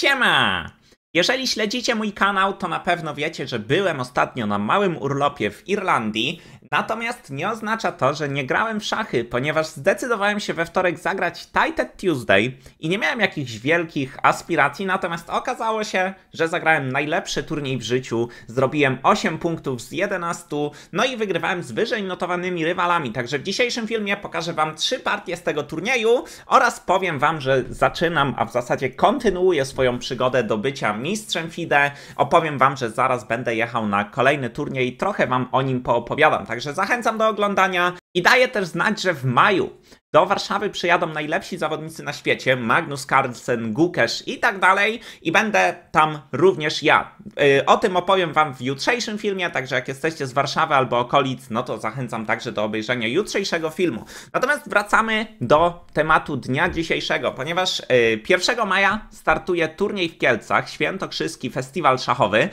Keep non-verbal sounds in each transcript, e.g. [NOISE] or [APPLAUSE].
甜妹儿 Jeżeli śledzicie mój kanał, to na pewno wiecie, że byłem ostatnio na małym urlopie w Irlandii, natomiast nie oznacza to, że nie grałem w szachy, ponieważ zdecydowałem się we wtorek zagrać Titan Tuesday i nie miałem jakichś wielkich aspiracji, natomiast okazało się, że zagrałem najlepszy turniej w życiu, zrobiłem 8 punktów z 11, no i wygrywałem z wyżej notowanymi rywalami, także w dzisiejszym filmie pokażę Wam trzy partie z tego turnieju oraz powiem Wam, że zaczynam, a w zasadzie kontynuuję swoją przygodę do bycia mistrzem FIDE. Opowiem Wam, że zaraz będę jechał na kolejny turniej i trochę Wam o nim poopowiadam, także zachęcam do oglądania. I daję też znać, że w maju do Warszawy przyjadą najlepsi zawodnicy na świecie, Magnus Carlsen, Gukesz i tak dalej i będę tam również ja. Y, o tym opowiem Wam w jutrzejszym filmie, także jak jesteście z Warszawy albo okolic, no to zachęcam także do obejrzenia jutrzejszego filmu. Natomiast wracamy do tematu dnia dzisiejszego, ponieważ 1 y, maja startuje turniej w Kielcach, Świętokrzyski Festiwal Szachowy. Y,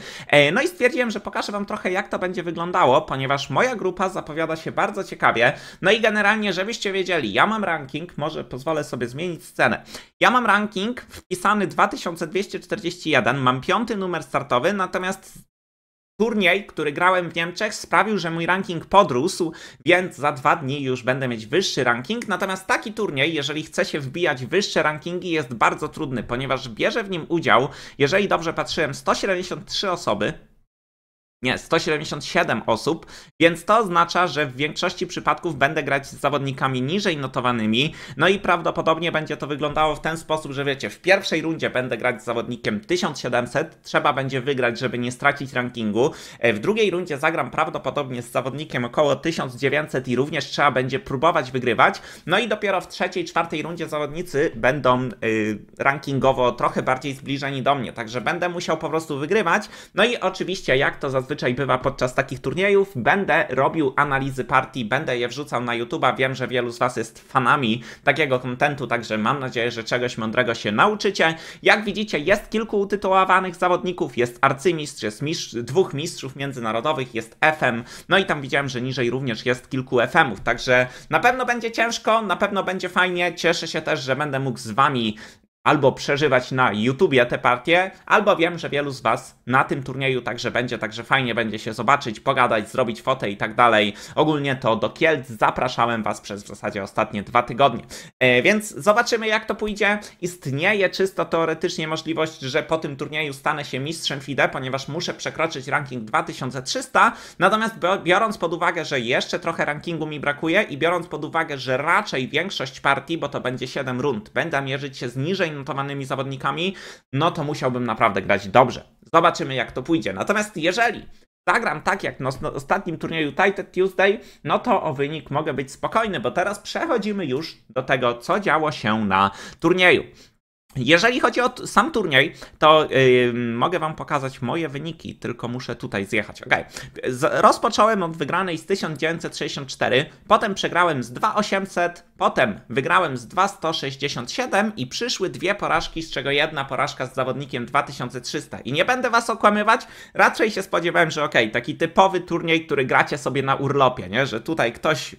no i stwierdziłem, że pokażę Wam trochę jak to będzie wyglądało, ponieważ moja grupa zapowiada się bardzo ciekawie. No i generalnie, żebyście wiedzieli, ja ja mam ranking, może pozwolę sobie zmienić scenę. Ja mam ranking wpisany 2241, mam piąty numer startowy, natomiast turniej, który grałem w Niemczech, sprawił, że mój ranking podrósł, więc za dwa dni już będę mieć wyższy ranking. Natomiast taki turniej, jeżeli chce się wbijać w wyższe rankingi, jest bardzo trudny, ponieważ bierze w nim udział, jeżeli dobrze patrzyłem, 173 osoby nie, 177 osób, więc to oznacza, że w większości przypadków będę grać z zawodnikami niżej notowanymi, no i prawdopodobnie będzie to wyglądało w ten sposób, że wiecie, w pierwszej rundzie będę grać z zawodnikiem 1700, trzeba będzie wygrać, żeby nie stracić rankingu, e, w drugiej rundzie zagram prawdopodobnie z zawodnikiem około 1900 i również trzeba będzie próbować wygrywać, no i dopiero w trzeciej, czwartej rundzie zawodnicy będą yy, rankingowo trochę bardziej zbliżeni do mnie, także będę musiał po prostu wygrywać, no i oczywiście jak to zazwyczaj zazwyczaj bywa podczas takich turniejów. Będę robił analizy partii, będę je wrzucał na YouTube'a. Wiem, że wielu z Was jest fanami takiego kontentu, także mam nadzieję, że czegoś mądrego się nauczycie. Jak widzicie, jest kilku utytułowanych zawodników, jest arcymistrz, jest mistrz, dwóch mistrzów międzynarodowych, jest FM, no i tam widziałem, że niżej również jest kilku FM-ów, także na pewno będzie ciężko, na pewno będzie fajnie. Cieszę się też, że będę mógł z Wami albo przeżywać na YouTubie te partie, albo wiem, że wielu z Was na tym turnieju także będzie, także fajnie będzie się zobaczyć, pogadać, zrobić fotę i tak dalej. Ogólnie to do Kielc zapraszałem Was przez w zasadzie ostatnie dwa tygodnie. E, więc zobaczymy jak to pójdzie. Istnieje czysto teoretycznie możliwość, że po tym turnieju stanę się mistrzem FIDE, ponieważ muszę przekroczyć ranking 2300, natomiast biorąc pod uwagę, że jeszcze trochę rankingu mi brakuje i biorąc pod uwagę, że raczej większość partii, bo to będzie 7 rund, będę mierzyć się z niżej notowanymi zawodnikami, no to musiałbym naprawdę grać dobrze. Zobaczymy, jak to pójdzie. Natomiast jeżeli zagram tak jak na no, ostatnim turnieju Titan Tuesday, no to o wynik mogę być spokojny, bo teraz przechodzimy już do tego, co działo się na turnieju. Jeżeli chodzi o sam turniej, to yy, mogę Wam pokazać moje wyniki, tylko muszę tutaj zjechać. Ok. Z, rozpocząłem od wygranej z 1964, potem przegrałem z 2800, potem wygrałem z 2167 i przyszły dwie porażki, z czego jedna porażka z zawodnikiem 2300. I nie będę Was okłamywać, raczej się spodziewałem, że ok, taki typowy turniej, który gracie sobie na urlopie, nie? że tutaj ktoś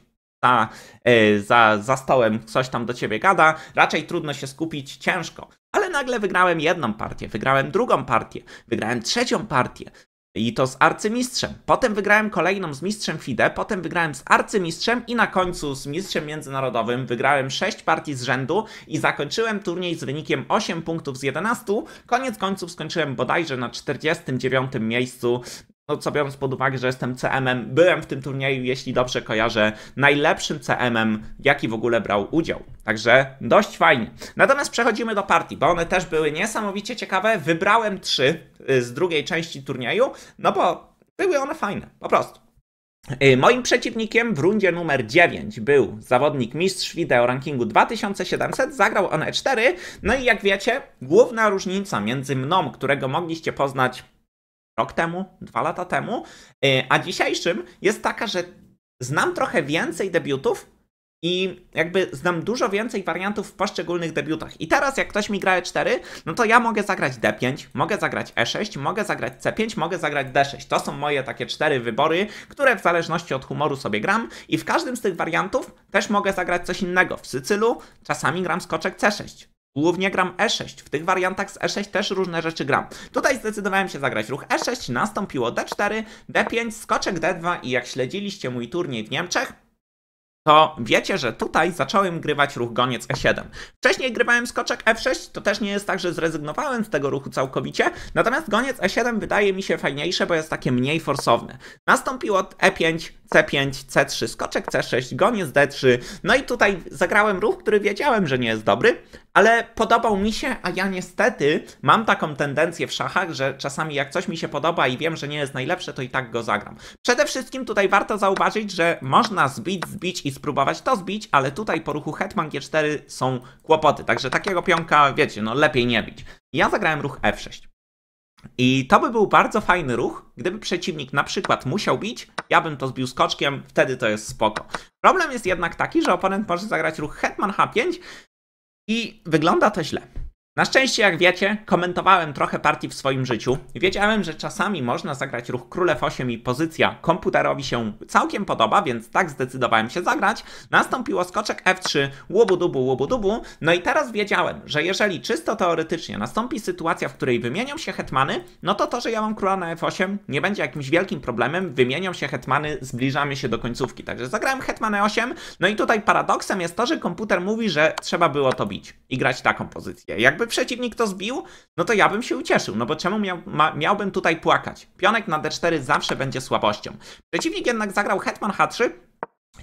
za, e, za, za stołem coś tam do ciebie gada, raczej trudno się skupić, ciężko. Ale nagle wygrałem jedną partię, wygrałem drugą partię, wygrałem trzecią partię. I to z arcymistrzem. Potem wygrałem kolejną z mistrzem FIDE, potem wygrałem z arcymistrzem i na końcu z mistrzem międzynarodowym wygrałem 6 partii z rzędu i zakończyłem turniej z wynikiem 8 punktów z 11. Koniec końców skończyłem bodajże na 49. miejscu no co biorąc pod uwagę, że jestem CM-em, byłem w tym turnieju, jeśli dobrze kojarzę, najlepszym CM-em, jaki w ogóle brał udział. Także dość fajnie. Natomiast przechodzimy do partii, bo one też były niesamowicie ciekawe. Wybrałem trzy y, z drugiej części turnieju, no bo były one fajne, po prostu. Y, moim przeciwnikiem w rundzie numer 9 był zawodnik mistrz wideo rankingu 2700, zagrał on E4, no i jak wiecie, główna różnica między mną, którego mogliście poznać rok temu, dwa lata temu, e, a dzisiejszym jest taka, że znam trochę więcej debiutów i jakby znam dużo więcej wariantów w poszczególnych debiutach. I teraz jak ktoś mi gra E4, no to ja mogę zagrać D5, mogę zagrać E6, mogę zagrać C5, mogę zagrać D6. To są moje takie cztery wybory, które w zależności od humoru sobie gram i w każdym z tych wariantów też mogę zagrać coś innego. W Sycylu czasami gram skoczek C6. Głównie gram E6. W tych wariantach z E6 też różne rzeczy gram. Tutaj zdecydowałem się zagrać ruch E6, nastąpiło D4, D5, skoczek D2 i jak śledziliście mój turniej w Niemczech, to wiecie, że tutaj zacząłem grywać ruch goniec E7. Wcześniej grywałem skoczek F6, to też nie jest tak, że zrezygnowałem z tego ruchu całkowicie, natomiast goniec E7 wydaje mi się fajniejsze, bo jest takie mniej forsowne. Nastąpiło E5, C5, C3, skoczek C6, goniec D3, no i tutaj zagrałem ruch, który wiedziałem, że nie jest dobry, ale podobał mi się, a ja niestety mam taką tendencję w szachach, że czasami jak coś mi się podoba i wiem, że nie jest najlepsze, to i tak go zagram. Przede wszystkim tutaj warto zauważyć, że można zbić, zbić i spróbować to zbić, ale tutaj po ruchu hetman g4 są kłopoty, także takiego pionka, wiecie, no lepiej nie bić. Ja zagrałem ruch f6. I to by był bardzo fajny ruch, gdyby przeciwnik na przykład musiał bić, ja bym to zbił skoczkiem, wtedy to jest spoko. Problem jest jednak taki, że oponent może zagrać ruch hetman h5 i wygląda to źle. Na szczęście, jak wiecie, komentowałem trochę partii w swoim życiu. Wiedziałem, że czasami można zagrać ruch król f8 i pozycja komputerowi się całkiem podoba, więc tak zdecydowałem się zagrać. Nastąpiło skoczek f3, łobudubu, łobudubu. No i teraz wiedziałem, że jeżeli czysto teoretycznie nastąpi sytuacja, w której wymienią się hetmany, no to to, że ja mam króla na f8 nie będzie jakimś wielkim problemem. Wymienią się hetmany, zbliżamy się do końcówki. Także zagrałem hetman e8. No i tutaj paradoksem jest to, że komputer mówi, że trzeba było to bić i grać taką pozycję. Jakby jakby przeciwnik to zbił, no to ja bym się ucieszył, no bo czemu miał, ma, miałbym tutaj płakać? Pionek na d4 zawsze będzie słabością. Przeciwnik jednak zagrał hetman h3,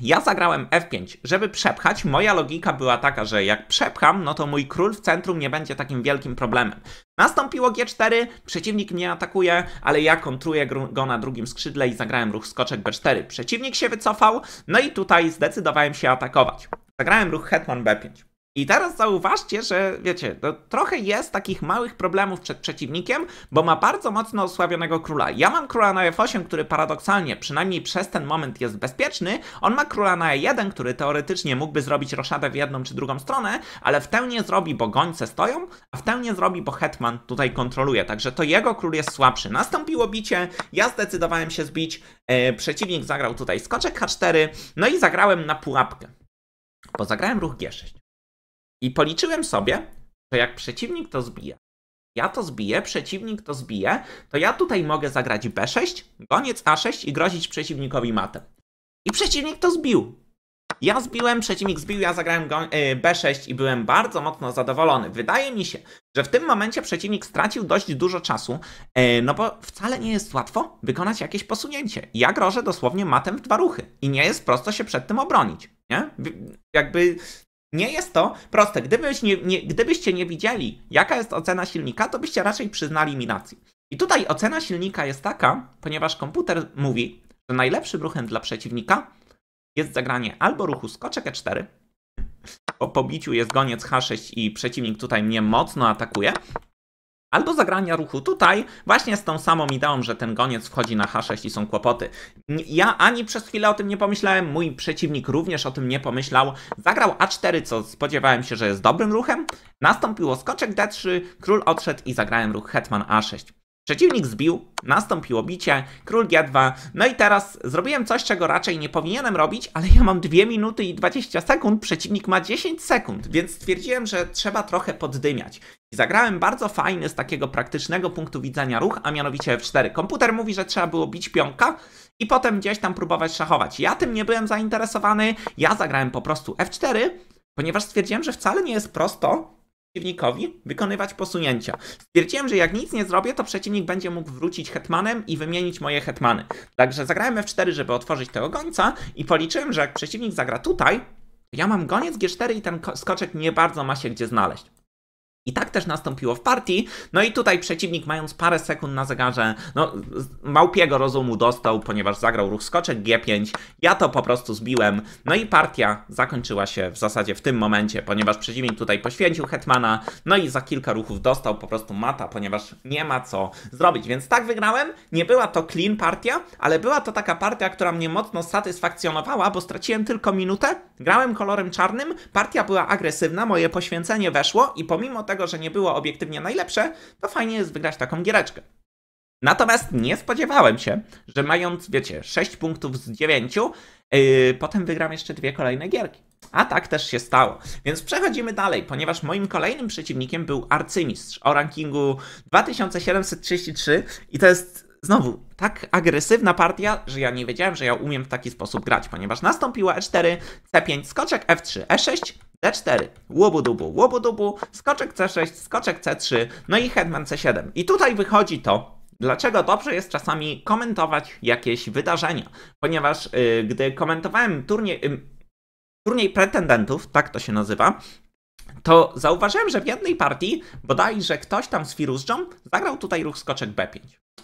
ja zagrałem f5, żeby przepchać. Moja logika była taka, że jak przepcham, no to mój król w centrum nie będzie takim wielkim problemem. Nastąpiło g4, przeciwnik mnie atakuje, ale ja kontruję go na drugim skrzydle i zagrałem ruch skoczek b4. Przeciwnik się wycofał, no i tutaj zdecydowałem się atakować. Zagrałem ruch hetman b5. I teraz zauważcie, że wiecie, no, trochę jest takich małych problemów przed przeciwnikiem, bo ma bardzo mocno osłabionego króla. Ja mam króla na f8, który paradoksalnie, przynajmniej przez ten moment jest bezpieczny. On ma króla na e1, który teoretycznie mógłby zrobić roszadę w jedną czy drugą stronę, ale w tę nie zrobi, bo gońce stoją, a w tę nie zrobi, bo hetman tutaj kontroluje. Także to jego król jest słabszy. Nastąpiło bicie, ja zdecydowałem się zbić, e, przeciwnik zagrał tutaj skoczek h4, no i zagrałem na pułapkę. Bo zagrałem ruch g6. I policzyłem sobie, że jak przeciwnik to zbije, ja to zbiję, przeciwnik to zbije, to ja tutaj mogę zagrać B6, goniec A6 i grozić przeciwnikowi matem. I przeciwnik to zbił. Ja zbiłem, przeciwnik zbił, ja zagrałem y, B6 i byłem bardzo mocno zadowolony. Wydaje mi się, że w tym momencie przeciwnik stracił dość dużo czasu, y, no bo wcale nie jest łatwo wykonać jakieś posunięcie. Ja grożę dosłownie matem w dwa ruchy i nie jest prosto się przed tym obronić, nie? Jakby nie jest to proste. Gdybyś nie, nie, gdybyście nie widzieli, jaka jest ocena silnika, to byście raczej przyznali mi I tutaj ocena silnika jest taka, ponieważ komputer mówi, że najlepszym ruchem dla przeciwnika jest zagranie albo ruchu skoczek E4, po pobiciu jest goniec H6 i przeciwnik tutaj mnie mocno atakuje, albo zagrania ruchu tutaj, właśnie z tą samą ideą, że ten goniec wchodzi na H6 jeśli są kłopoty. Ja ani przez chwilę o tym nie pomyślałem, mój przeciwnik również o tym nie pomyślał. Zagrał A4, co spodziewałem się, że jest dobrym ruchem. Nastąpiło skoczek D3, król odszedł i zagrałem ruch hetman A6. Przeciwnik zbił, nastąpiło bicie, król G2, no i teraz zrobiłem coś, czego raczej nie powinienem robić, ale ja mam 2 minuty i 20 sekund, przeciwnik ma 10 sekund, więc stwierdziłem, że trzeba trochę poddymiać zagrałem bardzo fajny z takiego praktycznego punktu widzenia ruch, a mianowicie F4. Komputer mówi, że trzeba było bić pionka i potem gdzieś tam próbować szachować. Ja tym nie byłem zainteresowany, ja zagrałem po prostu F4, ponieważ stwierdziłem, że wcale nie jest prosto przeciwnikowi wykonywać posunięcia. Stwierdziłem, że jak nic nie zrobię, to przeciwnik będzie mógł wrócić hetmanem i wymienić moje hetmany. Także zagrałem F4, żeby otworzyć tego gońca i policzyłem, że jak przeciwnik zagra tutaj, ja mam goniec G4 i ten skoczek nie bardzo ma się gdzie znaleźć. I tak też nastąpiło w partii. No i tutaj przeciwnik, mając parę sekund na zegarze, no, małpiego rozumu dostał, ponieważ zagrał ruch skoczek G5. Ja to po prostu zbiłem. No i partia zakończyła się w zasadzie w tym momencie, ponieważ przeciwnik tutaj poświęcił hetmana. No i za kilka ruchów dostał po prostu mata, ponieważ nie ma co zrobić. Więc tak wygrałem. Nie była to clean partia, ale była to taka partia, która mnie mocno satysfakcjonowała, bo straciłem tylko minutę. Grałem kolorem czarnym. Partia była agresywna, moje poświęcenie weszło i pomimo tego, tego, że nie było obiektywnie najlepsze, to fajnie jest wygrać taką giereczkę. Natomiast nie spodziewałem się, że mając, wiecie, 6 punktów z 9, yy, potem wygram jeszcze dwie kolejne gierki. A tak też się stało. Więc przechodzimy dalej, ponieważ moim kolejnym przeciwnikiem był arcymistrz o rankingu 2733 i to jest znowu tak agresywna partia, że ja nie wiedziałem, że ja umiem w taki sposób grać, ponieważ nastąpiła E4, C5, skoczek F3, E6, D4, łobudubu, łobudubu, skoczek C6, skoczek C3, no i hetman C7. I tutaj wychodzi to, dlaczego dobrze jest czasami komentować jakieś wydarzenia. Ponieważ yy, gdy komentowałem turniej, yy, turniej pretendentów, tak to się nazywa, to zauważyłem, że w jednej partii bodajże ktoś tam z Firuzżą zagrał tutaj ruch skoczek B5.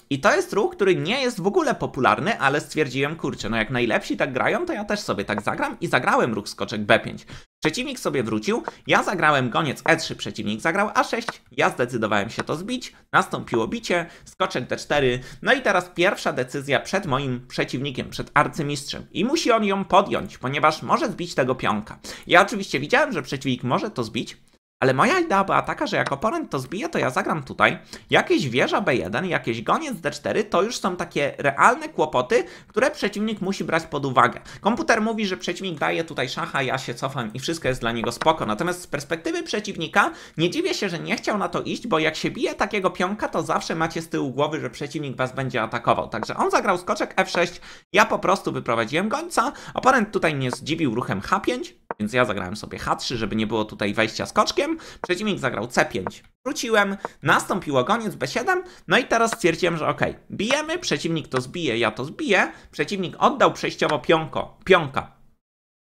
I to jest ruch, który nie jest w ogóle popularny, ale stwierdziłem, kurczę, no jak najlepsi tak grają, to ja też sobie tak zagram i zagrałem ruch skoczek B5. Przeciwnik sobie wrócił, ja zagrałem goniec e3, przeciwnik zagrał a6, ja zdecydowałem się to zbić, nastąpiło bicie, skoczek d4, no i teraz pierwsza decyzja przed moim przeciwnikiem, przed arcymistrzem i musi on ją podjąć, ponieważ może zbić tego pionka. Ja oczywiście widziałem, że przeciwnik może to zbić, ale moja idea była taka, że jak oponent to zbije, to ja zagram tutaj. Jakieś wieża B1, jakieś goniec D4 to już są takie realne kłopoty, które przeciwnik musi brać pod uwagę. Komputer mówi, że przeciwnik daje tutaj szacha, ja się cofam i wszystko jest dla niego spoko. Natomiast z perspektywy przeciwnika nie dziwię się, że nie chciał na to iść, bo jak się bije takiego pionka, to zawsze macie z tyłu głowy, że przeciwnik was będzie atakował. Także on zagrał skoczek F6, ja po prostu wyprowadziłem gońca. Oponent tutaj mnie zdziwił ruchem H5, więc ja zagrałem sobie H3, żeby nie było tutaj wejścia skoczkiem przeciwnik zagrał C5. Wróciłem, nastąpił ogoniec B7, no i teraz stwierdziłem, że ok, bijemy, przeciwnik to zbije, ja to zbiję, przeciwnik oddał przejściowo pionko, pionka,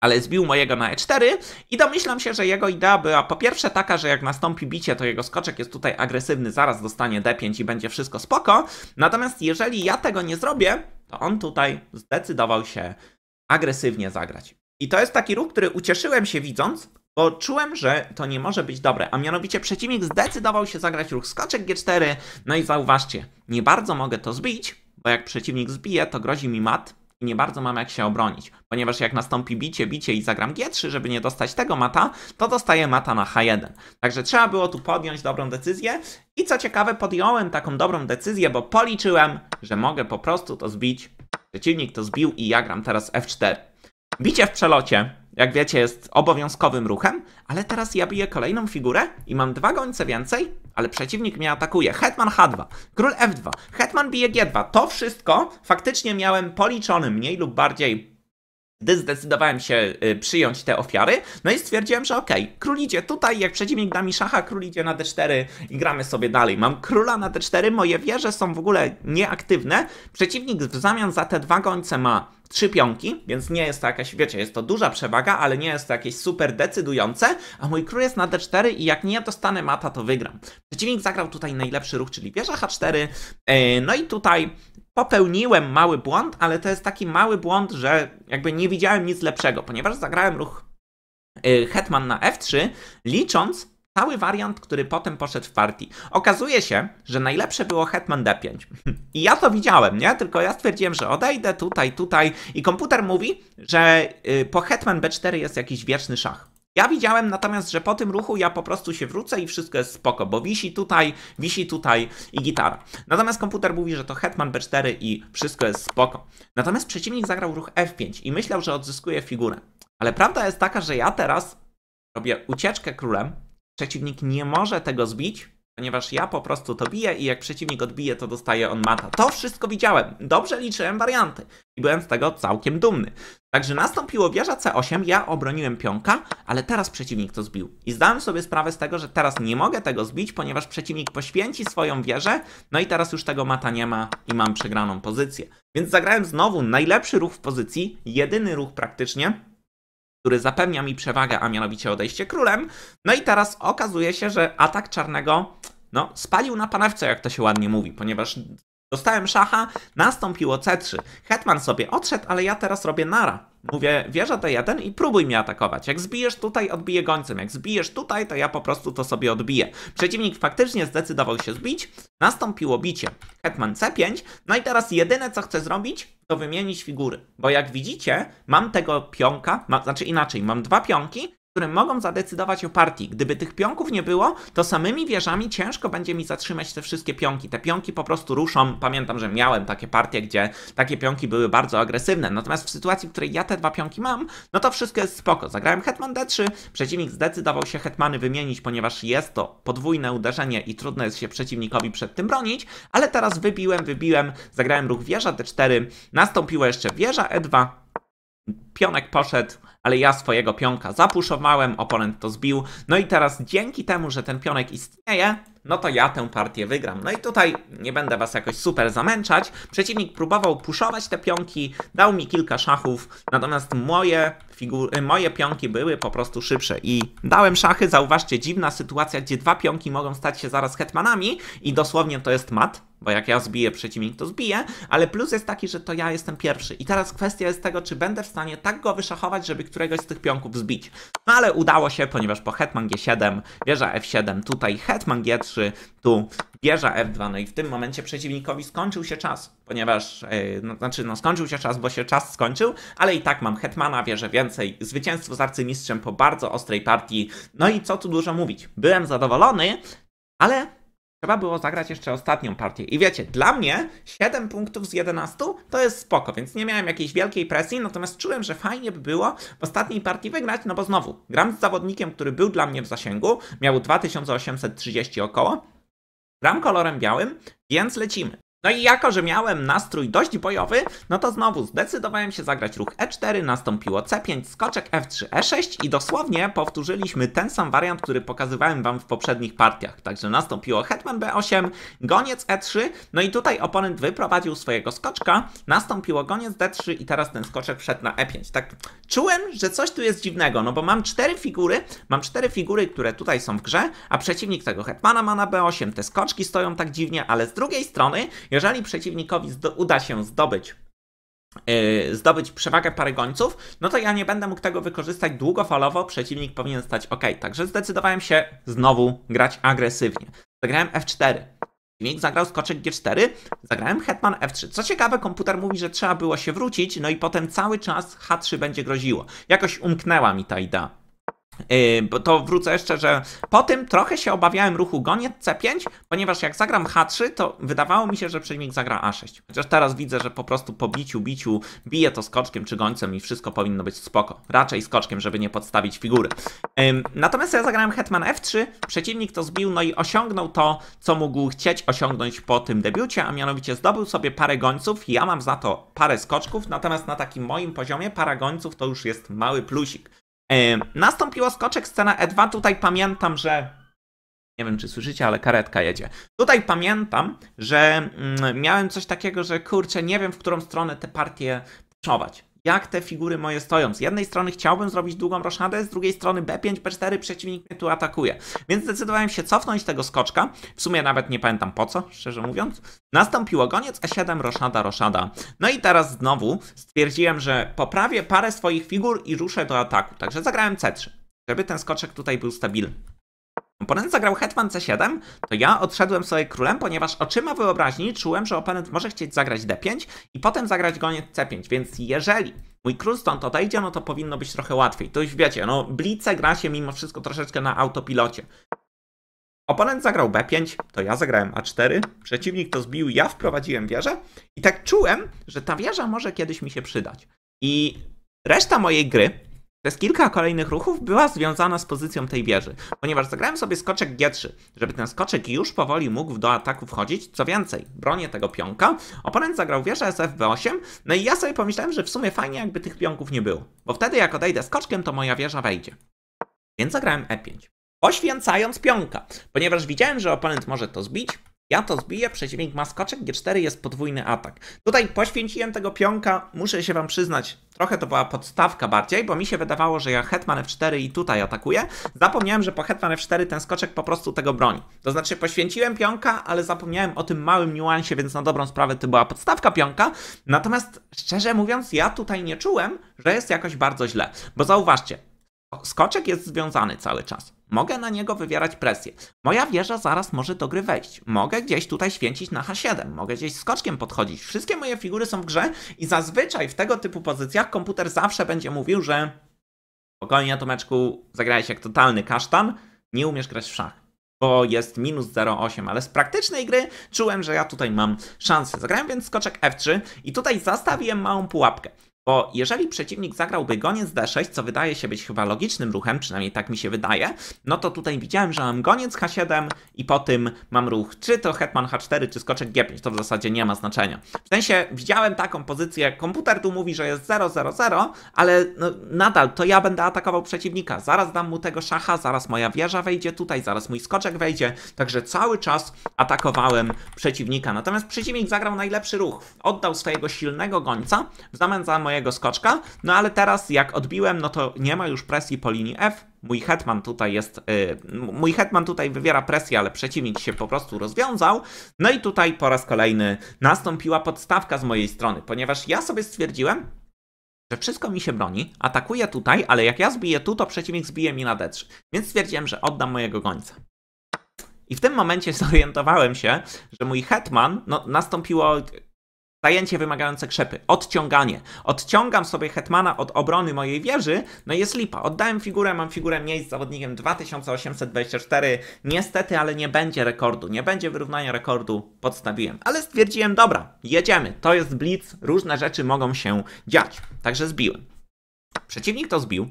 ale zbił mojego na E4 i domyślam się, że jego idea była po pierwsze taka, że jak nastąpi bicie, to jego skoczek jest tutaj agresywny, zaraz dostanie D5 i będzie wszystko spoko, natomiast jeżeli ja tego nie zrobię, to on tutaj zdecydował się agresywnie zagrać. I to jest taki ruch, który ucieszyłem się widząc, bo czułem, że to nie może być dobre, a mianowicie przeciwnik zdecydował się zagrać ruch skoczek G4, no i zauważcie, nie bardzo mogę to zbić, bo jak przeciwnik zbije, to grozi mi mat i nie bardzo mam jak się obronić, ponieważ jak nastąpi bicie, bicie i zagram G3, żeby nie dostać tego mata, to dostaję mata na H1. Także trzeba było tu podjąć dobrą decyzję i co ciekawe, podjąłem taką dobrą decyzję, bo policzyłem, że mogę po prostu to zbić, przeciwnik to zbił i ja gram teraz F4. Bicie w przelocie jak wiecie, jest obowiązkowym ruchem, ale teraz ja biję kolejną figurę i mam dwa gońce więcej, ale przeciwnik mnie atakuje. Hetman H2, król F2, hetman bije G2. To wszystko faktycznie miałem policzony mniej lub bardziej gdy zdecydowałem się y, przyjąć te ofiary, no i stwierdziłem, że okej, okay, król idzie tutaj, jak przeciwnik da mi szacha, król idzie na d4 i gramy sobie dalej. Mam króla na d4, moje wieże są w ogóle nieaktywne, przeciwnik w zamian za te dwa gońce ma trzy pionki, więc nie jest to jakaś, wiecie, jest to duża przewaga, ale nie jest to jakieś super decydujące, a mój król jest na d4 i jak nie dostanę mata, to wygram. Przeciwnik zagrał tutaj najlepszy ruch, czyli wieża h4, e, no i tutaj popełniłem mały błąd, ale to jest taki mały błąd, że jakby nie widziałem nic lepszego, ponieważ zagrałem ruch y, Hetman na F3, licząc cały wariant, który potem poszedł w partii. Okazuje się, że najlepsze było Hetman D5. [LAUGHS] I ja to widziałem, nie? Tylko ja stwierdziłem, że odejdę tutaj, tutaj i komputer mówi, że y, po Hetman B4 jest jakiś wieczny szach. Ja widziałem natomiast, że po tym ruchu ja po prostu się wrócę i wszystko jest spoko, bo wisi tutaj, wisi tutaj i gitara. Natomiast komputer mówi, że to hetman b4 i wszystko jest spoko. Natomiast przeciwnik zagrał ruch f5 i myślał, że odzyskuje figurę. Ale prawda jest taka, że ja teraz robię ucieczkę królem, przeciwnik nie może tego zbić, ponieważ ja po prostu to biję i jak przeciwnik odbije, to dostaje on mata. To wszystko widziałem. Dobrze liczyłem warianty i byłem z tego całkiem dumny. Także nastąpiło wieża C8, ja obroniłem pionka, ale teraz przeciwnik to zbił. I zdałem sobie sprawę z tego, że teraz nie mogę tego zbić, ponieważ przeciwnik poświęci swoją wieżę, no i teraz już tego mata nie ma i mam przegraną pozycję. Więc zagrałem znowu najlepszy ruch w pozycji, jedyny ruch praktycznie, który zapewnia mi przewagę, a mianowicie odejście królem. No i teraz okazuje się, że atak czarnego no, spalił na panewce, jak to się ładnie mówi, ponieważ Dostałem szacha, nastąpiło C3. Hetman sobie odszedł, ale ja teraz robię nara. Mówię, wieża D1 i próbuj mnie atakować. Jak zbijesz tutaj, odbiję gońcem. Jak zbijesz tutaj, to ja po prostu to sobie odbiję. Przeciwnik faktycznie zdecydował się zbić. Nastąpiło bicie. Hetman C5. No i teraz jedyne, co chcę zrobić, to wymienić figury. Bo jak widzicie, mam tego pionka, ma, znaczy inaczej, mam dwa pionki które mogą zadecydować o partii. Gdyby tych pionków nie było, to samymi wieżami ciężko będzie mi zatrzymać te wszystkie pionki. Te pionki po prostu ruszą. Pamiętam, że miałem takie partie, gdzie takie pionki były bardzo agresywne. Natomiast w sytuacji, w której ja te dwa pionki mam, no to wszystko jest spoko. Zagrałem Hetman D3, przeciwnik zdecydował się Hetmany wymienić, ponieważ jest to podwójne uderzenie i trudno jest się przeciwnikowi przed tym bronić, ale teraz wybiłem, wybiłem, zagrałem ruch wieża D4, nastąpiła jeszcze wieża E2, pionek poszedł, ale ja swojego pionka zapuszowałem, oponent to zbił. No i teraz dzięki temu, że ten pionek istnieje, no to ja tę partię wygram. No i tutaj nie będę was jakoś super zamęczać. Przeciwnik próbował puszować te pionki, dał mi kilka szachów, natomiast moje, figury, moje pionki były po prostu szybsze i dałem szachy. Zauważcie, dziwna sytuacja, gdzie dwa pionki mogą stać się zaraz hetmanami i dosłownie to jest mat bo jak ja zbiję przeciwnik, to zbiję, ale plus jest taki, że to ja jestem pierwszy. I teraz kwestia jest tego, czy będę w stanie tak go wyszachować, żeby któregoś z tych pionków zbić. No ale udało się, ponieważ po hetman g7, wieża f7, tutaj hetman g3, tu wieża f2, no i w tym momencie przeciwnikowi skończył się czas, ponieważ, yy, no, znaczy no skończył się czas, bo się czas skończył, ale i tak mam hetmana, wierzę więcej, zwycięstwo z arcymistrzem po bardzo ostrej partii, no i co tu dużo mówić, byłem zadowolony, ale Trzeba było zagrać jeszcze ostatnią partię. I wiecie, dla mnie 7 punktów z 11 to jest spoko, więc nie miałem jakiejś wielkiej presji, natomiast czułem, że fajnie by było w ostatniej partii wygrać, no bo znowu, gram z zawodnikiem, który był dla mnie w zasięgu, miał 2830 około, gram kolorem białym, więc lecimy. No i jako, że miałem nastrój dość bojowy, no to znowu zdecydowałem się zagrać ruch E4, nastąpiło C5, skoczek F3, E6 i dosłownie powtórzyliśmy ten sam wariant, który pokazywałem Wam w poprzednich partiach. Także nastąpiło hetman B8, goniec E3, no i tutaj oponent wyprowadził swojego skoczka, nastąpiło goniec D3 i teraz ten skoczek wszedł na E5. Tak czułem, że coś tu jest dziwnego, no bo mam cztery figury, mam cztery figury, które tutaj są w grze, a przeciwnik tego Hetmana ma na B8, te skoczki stoją tak dziwnie, ale z drugiej strony, jeżeli przeciwnikowi uda się zdobyć yy, zdobyć przewagę pary gońców, no to ja nie będę mógł tego wykorzystać długofalowo, przeciwnik powinien stać ok. Także zdecydowałem się znowu grać agresywnie. Zagrałem F4. Dźwięk zagrał skoczek G4, zagrałem hetman F3. Co ciekawe, komputer mówi, że trzeba było się wrócić, no i potem cały czas H3 będzie groziło. Jakoś umknęła mi ta idea. Yy, to wrócę jeszcze, że po tym trochę się obawiałem ruchu goniec C5, ponieważ jak zagram H3, to wydawało mi się, że przeciwnik zagra A6. Chociaż teraz widzę, że po prostu po biciu, biciu bije to skoczkiem czy gońcem i wszystko powinno być spoko. Raczej skoczkiem, żeby nie podstawić figury. Natomiast ja zagrałem Hetman F3, przeciwnik to zbił, no i osiągnął to, co mógł chcieć osiągnąć po tym debiucie, a mianowicie zdobył sobie parę gońców, ja mam za to parę skoczków, natomiast na takim moim poziomie para gońców to już jest mały plusik. E, nastąpiło skoczek scena E2. Tutaj pamiętam, że. Nie wiem, czy słyszycie, ale karetka jedzie. Tutaj pamiętam, że mm, miałem coś takiego, że kurczę, nie wiem, w którą stronę te partie puszować jak te figury moje stoją. Z jednej strony chciałbym zrobić długą roszadę, z drugiej strony B5, B4, przeciwnik mnie tu atakuje. Więc zdecydowałem się cofnąć tego skoczka. W sumie nawet nie pamiętam po co, szczerze mówiąc. Nastąpił goniec a e 7 roszada, roszada. No i teraz znowu stwierdziłem, że poprawię parę swoich figur i ruszę do ataku. Także zagrałem C3, żeby ten skoczek tutaj był stabilny. Oponent zagrał hetman c7, to ja odszedłem sobie królem, ponieważ oczyma wyobraźni czułem, że oponent może chcieć zagrać d5 i potem zagrać goniec c5, więc jeżeli mój król stąd odejdzie, no to powinno być trochę łatwiej. To już wiecie, no blice gra się mimo wszystko troszeczkę na autopilocie. Oponent zagrał B5, to ja zagrałem A4, przeciwnik to zbił, ja wprowadziłem wieżę i tak czułem, że ta wieża może kiedyś mi się przydać. I reszta mojej gry przez kilka kolejnych ruchów była związana z pozycją tej wieży, ponieważ zagrałem sobie skoczek G3, żeby ten skoczek już powoli mógł do ataku wchodzić. Co więcej, bronię tego pionka, oponent zagrał wieżę SFB8, no i ja sobie pomyślałem, że w sumie fajnie jakby tych pionków nie było, bo wtedy jak odejdę skoczkiem, to moja wieża wejdzie. Więc zagrałem E5, poświęcając pionka, ponieważ widziałem, że oponent może to zbić, ja to zbiję, przeciwnik ma skoczek, G4 jest podwójny atak. Tutaj poświęciłem tego pionka, muszę się wam przyznać, trochę to była podstawka bardziej, bo mi się wydawało, że ja hetman F4 i tutaj atakuję. Zapomniałem, że po hetman F4 ten skoczek po prostu tego broni. To znaczy poświęciłem pionka, ale zapomniałem o tym małym niuansie, więc na dobrą sprawę to była podstawka pionka. Natomiast szczerze mówiąc, ja tutaj nie czułem, że jest jakoś bardzo źle. Bo zauważcie, skoczek jest związany cały czas. Mogę na niego wywierać presję. Moja wieża zaraz może do gry wejść. Mogę gdzieś tutaj święcić na H7. Mogę gdzieś skoczkiem podchodzić. Wszystkie moje figury są w grze i zazwyczaj w tego typu pozycjach komputer zawsze będzie mówił, że spokojnie Tomeczku, zagrałeś jak totalny kasztan, nie umiesz grać w szach bo jest minus 0,8, ale z praktycznej gry czułem, że ja tutaj mam szansę. Zagrałem więc skoczek F3 i tutaj zastawiłem małą pułapkę. Bo jeżeli przeciwnik zagrałby goniec d6, co wydaje się być chyba logicznym ruchem, przynajmniej tak mi się wydaje, no to tutaj widziałem, że mam goniec h7 i po tym mam ruch czy to hetman h4, czy skoczek g5, to w zasadzie nie ma znaczenia. W sensie widziałem taką pozycję, komputer tu mówi, że jest 0, 0, 0, ale no, nadal to ja będę atakował przeciwnika, zaraz dam mu tego szacha, zaraz moja wieża wejdzie tutaj, zaraz mój skoczek wejdzie, także cały czas atakowałem przeciwnika. Natomiast przeciwnik zagrał najlepszy ruch, oddał swojego silnego gońca w zamian za moje mojego skoczka, no ale teraz jak odbiłem, no to nie ma już presji po linii F, mój hetman tutaj jest, yy, mój hetman tutaj wywiera presję, ale przeciwnik się po prostu rozwiązał. No i tutaj po raz kolejny nastąpiła podstawka z mojej strony, ponieważ ja sobie stwierdziłem, że wszystko mi się broni, atakuję tutaj, ale jak ja zbiję tu, to przeciwnik zbije mi na D3. Więc stwierdziłem, że oddam mojego gońca. I w tym momencie zorientowałem się, że mój hetman, no nastąpiło Zajęcie wymagające krzepy, odciąganie. Odciągam sobie Hetmana od obrony mojej wieży, no jest lipa. Oddałem figurę, mam figurę miejsc z zawodnikiem 2824. Niestety, ale nie będzie rekordu, nie będzie wyrównania rekordu, podstawiłem. Ale stwierdziłem, dobra, jedziemy, to jest blitz, różne rzeczy mogą się dziać. Także zbiłem. Przeciwnik to zbił,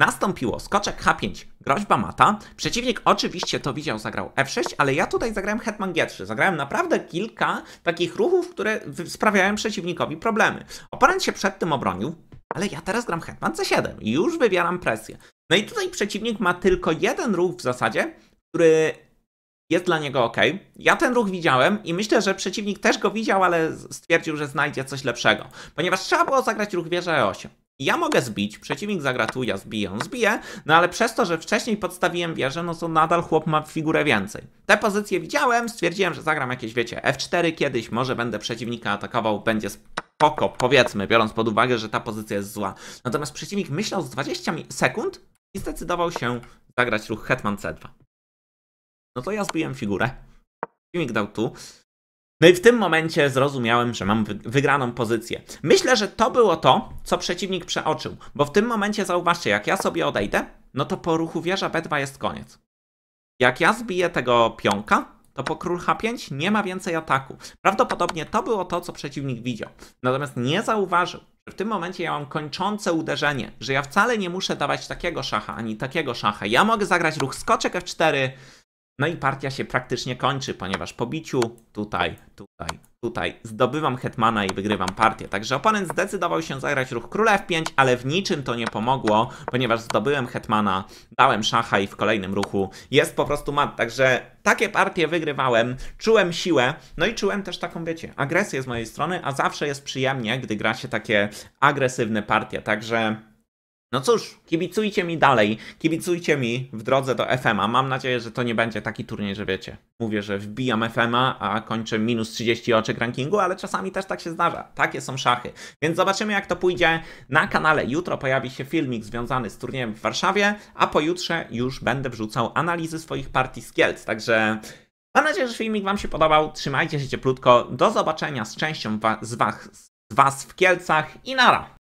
Nastąpiło skoczek H5, groźba mata. Przeciwnik oczywiście to widział, zagrał F6, ale ja tutaj zagrałem hetman G3. Zagrałem naprawdę kilka takich ruchów, które sprawiają przeciwnikowi problemy. Oponent się przed tym obronił, ale ja teraz gram hetman C7 i już wywieram presję. No i tutaj przeciwnik ma tylko jeden ruch w zasadzie, który jest dla niego ok. Ja ten ruch widziałem i myślę, że przeciwnik też go widział, ale stwierdził, że znajdzie coś lepszego, ponieważ trzeba było zagrać ruch wieża E8. Ja mogę zbić, przeciwnik zagra tu, ja zbiję, on zbije, no ale przez to, że wcześniej podstawiłem wieżę, no to nadal chłop ma figurę więcej. Te pozycje widziałem, stwierdziłem, że zagram jakieś, wiecie, F4 kiedyś, może będę przeciwnika atakował, będzie spoko, powiedzmy, biorąc pod uwagę, że ta pozycja jest zła. Natomiast przeciwnik myślał z 20 sekund i zdecydował się zagrać ruch Hetman C2. No to ja zbiłem figurę. Przeciwnik dał tu. No i w tym momencie zrozumiałem, że mam wygraną pozycję. Myślę, że to było to, co przeciwnik przeoczył, bo w tym momencie zauważcie, jak ja sobie odejdę, no to po ruchu wieża B2 jest koniec. Jak ja zbiję tego pionka, to po król H5 nie ma więcej ataku. Prawdopodobnie to było to, co przeciwnik widział. Natomiast nie zauważył, że w tym momencie ja mam kończące uderzenie, że ja wcale nie muszę dawać takiego szacha, ani takiego szacha. Ja mogę zagrać ruch skoczek F4, no i partia się praktycznie kończy, ponieważ po biciu tutaj, tutaj, tutaj zdobywam hetmana i wygrywam partię. Także oponent zdecydował się zagrać ruch króla f5, ale w niczym to nie pomogło, ponieważ zdobyłem hetmana, dałem szacha i w kolejnym ruchu jest po prostu mat. Także takie partie wygrywałem, czułem siłę, no i czułem też taką, wiecie, agresję z mojej strony, a zawsze jest przyjemnie, gdy gra się takie agresywne partie. Także no cóż, kibicujcie mi dalej, kibicujcie mi w drodze do FMA. Mam nadzieję, że to nie będzie taki turniej, że wiecie. Mówię, że wbijam FMA, a kończę minus 30 oczek rankingu, ale czasami też tak się zdarza. Takie są szachy. Więc zobaczymy, jak to pójdzie na kanale. Jutro pojawi się filmik związany z turniejem w Warszawie, a pojutrze już będę wrzucał analizy swoich partii z Kielc. Także mam nadzieję, że filmik Wam się podobał. Trzymajcie się cieplutko. Do zobaczenia z częścią wa z, was, z Was w Kielcach i nara!